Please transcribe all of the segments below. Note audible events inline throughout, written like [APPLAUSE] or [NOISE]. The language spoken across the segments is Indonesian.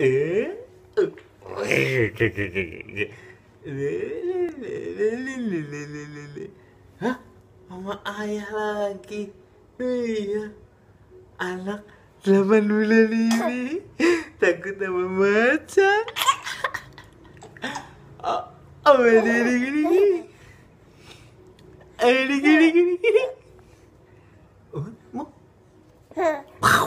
Eh? Hah? Mama ayah lagi. Iya. Anak 8 bulan ini takut sama macan. Oh, oh, gini gini. ini, gini gini gini. Oh, mau. Wow.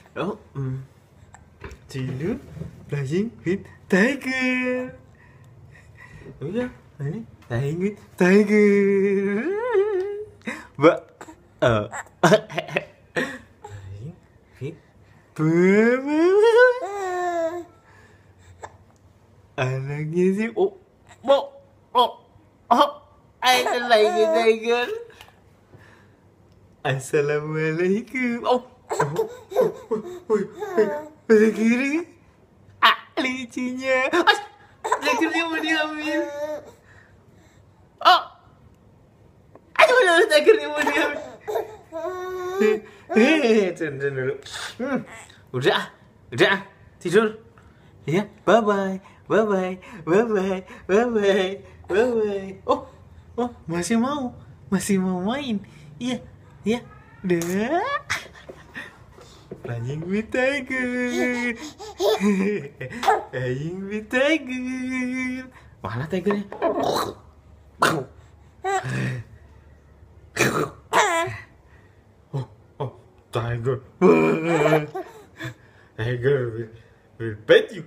đó ừ. chị nước là diễn viên thế kia đúng chưa đấy thế kia thế kia vợ ở bướm à là nghe gì ô bộ ô ô ai là này cái này cơ assalamualaikum oh Ada kiri. Ah, licinya. Lekernya mau diambil. Oh. Aduh, udah lekernya mau diambil. Hehehe, dulu. Hmm. Udah, udah tidur. Ya, bye bye, bye bye, bye bye, bye bye, bye bye. Oh, oh masih mau, masih mau main. Iya, iya, deh Aying Tiger. Aying Tiger. Mana tigernya? Oh, tiger. Tiger will, will you.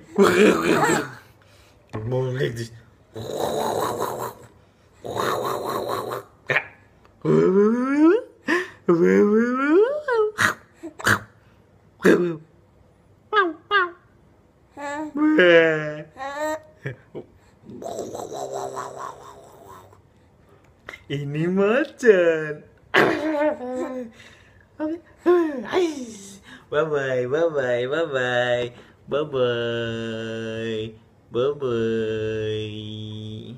More like this. Woo [LAUGHS] Ini macan. bye bye, bye bye, bye bye, bye bye, bye bye.